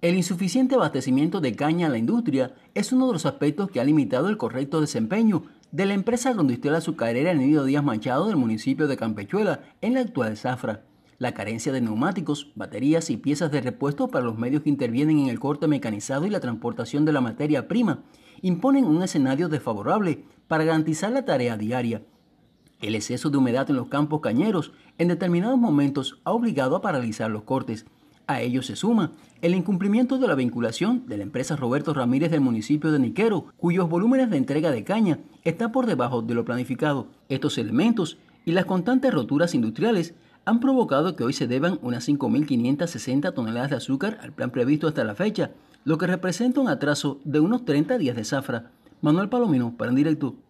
El insuficiente abastecimiento de caña a la industria es uno de los aspectos que ha limitado el correcto desempeño de la empresa agroindustrial azucarera Nido Díaz Manchado del municipio de Campechuela en la actual zafra. La carencia de neumáticos, baterías y piezas de repuesto para los medios que intervienen en el corte mecanizado y la transportación de la materia prima imponen un escenario desfavorable para garantizar la tarea diaria. El exceso de humedad en los campos cañeros en determinados momentos ha obligado a paralizar los cortes a ello se suma el incumplimiento de la vinculación de la empresa Roberto Ramírez del municipio de Niquero, cuyos volúmenes de entrega de caña están por debajo de lo planificado. Estos elementos y las constantes roturas industriales han provocado que hoy se deban unas 5.560 toneladas de azúcar al plan previsto hasta la fecha, lo que representa un atraso de unos 30 días de zafra. Manuel Palomino, para en directo.